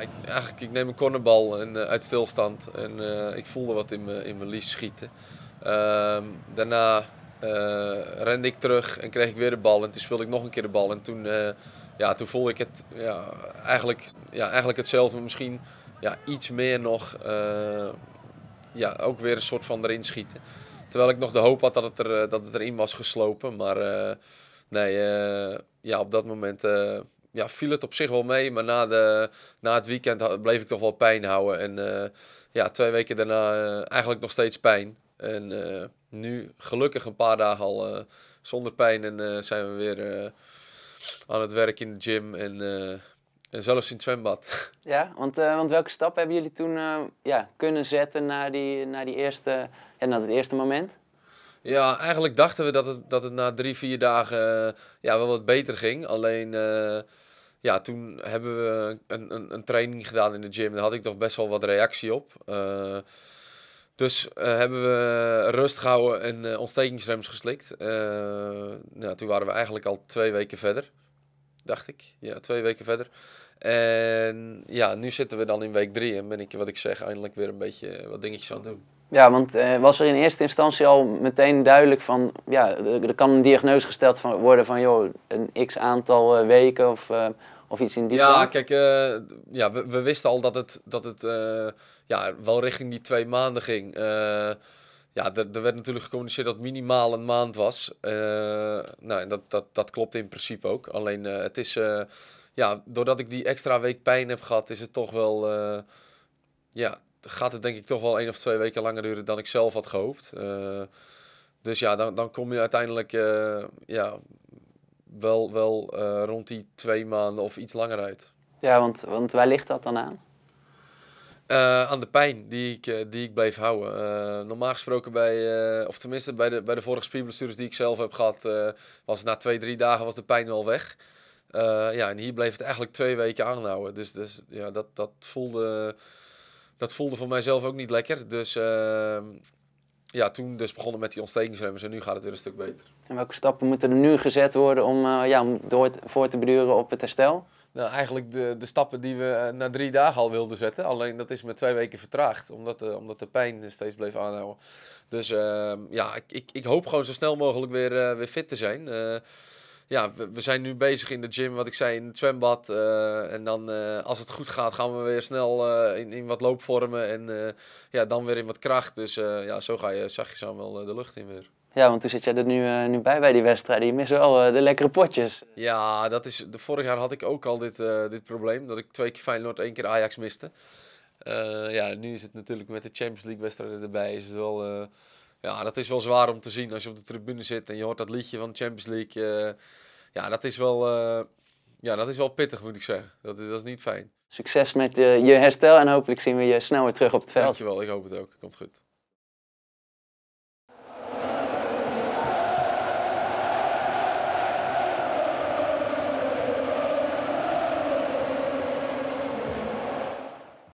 ik, eigenlijk, ik neem een cornerbal en, eh, uit stilstand. En eh, ik voelde wat in mijn, in lies schieten. Ehm, daarna eh, rende ik terug en kreeg ik weer de bal. En toen speelde ik nog een keer de bal. En toen, ja, toen voelde ik het ja, eigenlijk, ja, eigenlijk hetzelfde. Misschien ja, iets meer nog ja, ook weer een soort van erin schieten. Terwijl ik nog de hoop had dat het, er, dat het erin was geslopen. Maar nee, ja, op dat moment ja, viel het op zich wel mee. Maar na, de, na het weekend bleef ik toch wel pijn houden. En eh, ja, twee weken daarna eh, eigenlijk nog steeds pijn. En eh, nu gelukkig een paar dagen al zonder pijn. En zijn we weer aan het werk in de gym. En, en zelfs in het zwembad. Ja, want, want welke stappen hebben jullie toen ja, kunnen zetten naar, die, naar, die eerste, en naar het eerste moment? Ja, eigenlijk dachten we dat het, dat het na drie, vier dagen eh, ja, wel wat beter ging. Alleen eh, ja, toen hebben we een, een, een, training gedaan in de gym. Daar had ik toch best wel wat reactie op. Eh, dus hebben we rust gehouden en uh, ontstekingsrems geslikt. nou, toen waren we eigenlijk al twee weken verder, dacht ik. Ja, twee weken verder. En ja, nu zitten we dan in week drie en ben ik, wat ik zeg, eindelijk weer een beetje eh, wat dingetjes aan het doen. Ja, want eh, was er in eerste instantie al meteen duidelijk van, ja, er kan een diagnose gesteld worden van, joh, een x aantal eh, weken of, of iets in die Ja, kijk, ja, we, wisten al dat het, dat het ja, wel richting die twee maanden ging. ja, er werd natuurlijk gecommuniceerd dat minimaal een maand was. nou, en dat, dat, dat klopt in principe ook. Alleen het is ja, doordat ik die extra week pijn heb gehad, is het toch wel. Eh, ja, gaat het denk ik toch wel één of twee weken langer duren dan ik zelf had gehoopt. Eh, dus ja, dan, dan kom je uiteindelijk eh, ja, wel, wel rond die twee maanden of iets langer uit. Ja, want, want waar ligt dat dan aan? aan de pijn die ik, die ik bleef houden. normaal gesproken bij, of tenminste bij de, bij de vorige spierblessures die ik zelf heb gehad, was na twee, drie dagen was de pijn wel weg. Eh, ja, en hier bleef het eigenlijk twee weken aanhouden. Dus, dus ja, dat, dat, voelde, dat voelde voor mijzelf ook niet lekker. Dus ehm, ja, toen dus begonnen met die ontstekingsremmers en nu gaat het weer een stuk beter. En welke stappen moeten er nu gezet worden om, eh, ja, om door voor te beduren op het herstel? Nou, eigenlijk de, de stappen die we eh, na drie dagen al wilden zetten. Alleen dat is met twee weken vertraagd, omdat de, omdat de pijn steeds bleef aanhouden. Dus ehm, ja, ik, ik, ik hoop gewoon zo snel mogelijk weer, weer fit te zijn ja, we, zijn nu bezig in de gym, wat ik zei, in het zwembad. Eh, en dan, eh, als het goed gaat, gaan we weer snel eh, in, in wat loopvormen. En ja, dan weer in wat kracht. Dus ja, zo ga je zachtjes aan wel de lucht in weer. Ja, want toen zit jij er nu, nu bij bij die wedstrijden. Je mist wel de lekkere potjes. Ja, dat is, de, vorig jaar had ik ook al dit, dit probleem. Dat ik twee keer Feyenoord, één keer Ajax miste. ja, nu is het natuurlijk met de Champions League wedstrijden erbij. Is het wel ja, dat is wel zwaar om te zien als je op de tribune zit en je hoort dat liedje van de Champions League. Eh, ja, dat is wel, eh, ja, dat is wel pittig, moet ik zeggen. Dat is, dat is niet fijn. Succes met eh, je herstel en hopelijk zien we je snel weer terug op het veld. Dankjewel, ik hoop het ook. Komt goed.